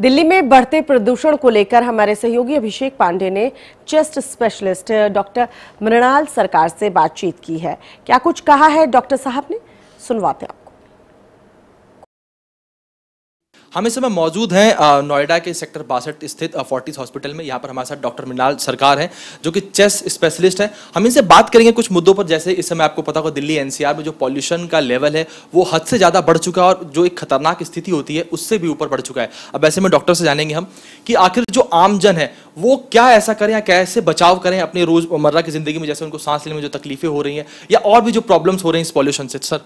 दिल्ली में बढ़ते प्रदूषण को लेकर हमारे सहयोगी अभिषेक पांडे ने चेस्ट स्पेशलिस्ट डॉक्टर मृणाल सरकार से बातचीत की है क्या कुछ कहा है डॉक्टर साहब ने सुनवाते हैं हम इस समय मौजूद हैं नोएडा के सेक्टर बासठ स्थित फोर्टिस हॉस्पिटल में यहाँ पर हमारे साथ डॉक्टर मिनाल सरकार हैं जो कि चेस स्पेशलिस्ट हैं हम इनसे बात करेंगे कुछ मुद्दों पर जैसे इस समय आपको पता हो दिल्ली एनसीआर में जो पॉल्यूशन का लेवल है वो हद से ज़्यादा बढ़ चुका है और जो एक खतरनाक स्थिति होती है उससे भी ऊपर बढ़ चुका है अब ऐसे में डॉक्टर से जानेंगे हम कि आखिर जो आमजन है वो क्या ऐसा करें या कैसे बचाव करें अपने रोज़मर्रा की ज़िंदगी में जैसे उनको सांस लेने में जो तकलीफें हो रही हैं या और भी जो प्रॉब्लम्स हो रही हैं इस पॉल्यूशन से सर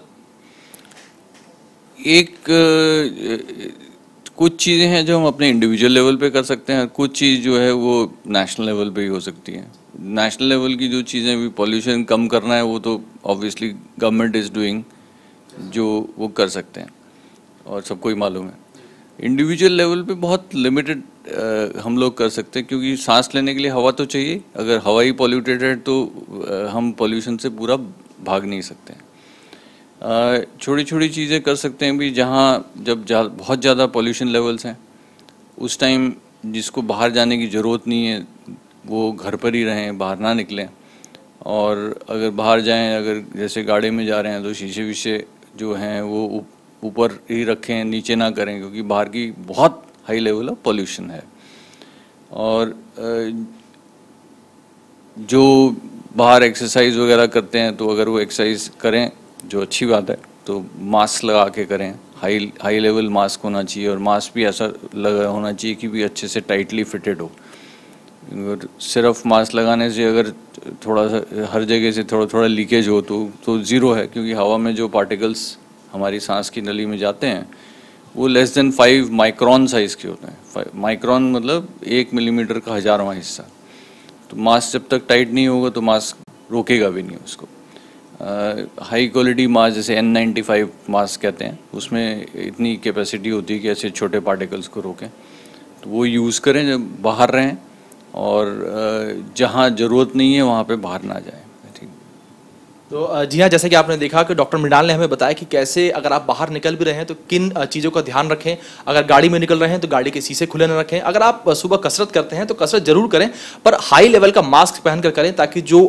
एक कुछ चीज़ें हैं जो हम अपने इंडिविजुअल लेवल पे कर सकते हैं कुछ चीज़ जो है वो नेशनल लेवल पे ही हो सकती है नेशनल लेवल की जो चीज़ें भी पॉल्यूशन कम करना है वो तो ऑब्वियसली गवर्नमेंट इज़ डूइंग जो वो कर सकते हैं और सबको ही मालूम है इंडिविजुअल लेवल पे बहुत लिमिटेड हम लोग कर सकते हैं क्योंकि सांस लेने के लिए हवा तो चाहिए अगर हवा ही पॉल्यूटेड है तो आ, हम पॉल्यूशन से पूरा भाग नहीं सकते हैं छोटी छोटी चीज़ें कर सकते हैं भी जहाँ जब जा, बहुत ज़्यादा पोल्यूशन लेवल्स हैं उस टाइम जिसको बाहर जाने की ज़रूरत नहीं है वो घर पर ही रहें बाहर ना निकलें और अगर बाहर जाएं अगर जैसे गाड़ी में जा रहे हैं तो शीशे वीशे जो हैं वो ऊपर ही रखें नीचे ना करें क्योंकि बाहर की बहुत हाई लेवल ऑफ पोल्यूशन है और जो बाहर एक्सरसाइज वगैरह करते हैं तो अगर वो एक्सरसाइज करें जो अच्छी बात है तो मास्क लगा के करें हाई हाई लेवल मास्क होना चाहिए और मास्क भी ऐसा लगा होना चाहिए कि भी अच्छे से टाइटली फिटेड हो और सिर्फ मास्क लगाने से अगर थोड़ा सा हर जगह से थोड़ा थोड़ा लीकेज हो तो तो ज़ीरो है क्योंकि हवा में जो पार्टिकल्स हमारी सांस की नली में जाते हैं वो less than five micron size के होते हैं माइक्रॉन मतलब एक मिलीमीटर का हज़ारवा हिस्सा तो मास्क जब तक टाइट नहीं होगा तो मास्क रोकेगा भी नहीं उसको हाई क्वालिटी मास्क जैसे एन नाइन्टी फाइव मास्क कहते हैं उसमें इतनी कैपेसिटी होती है कि ऐसे छोटे पार्टिकल्स को रोकें तो वो यूज़ करें जब बाहर रहें और जहाँ ज़रूरत नहीं है वहाँ पे बाहर ना जाए तो जी हाँ जैसे कि आपने देखा कि डॉक्टर मृणाल ने हमें बताया कि कैसे अगर आप बाहर निकल भी रहे हैं तो किन चीज़ों का ध्यान रखें अगर गाड़ी में निकल रहे हैं तो गाड़ी के शीशे खुले न रखें अगर आप सुबह कसरत करते हैं तो कसरत जरूर करें पर हाई लेवल का मास्क पहनकर करें ताकि जो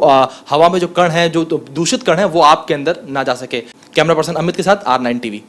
हवा में जो कण है जो दूषित कण है वो आपके अंदर ना जा सके कैमरा पर्सन अमित के साथ आर नाइन टीवी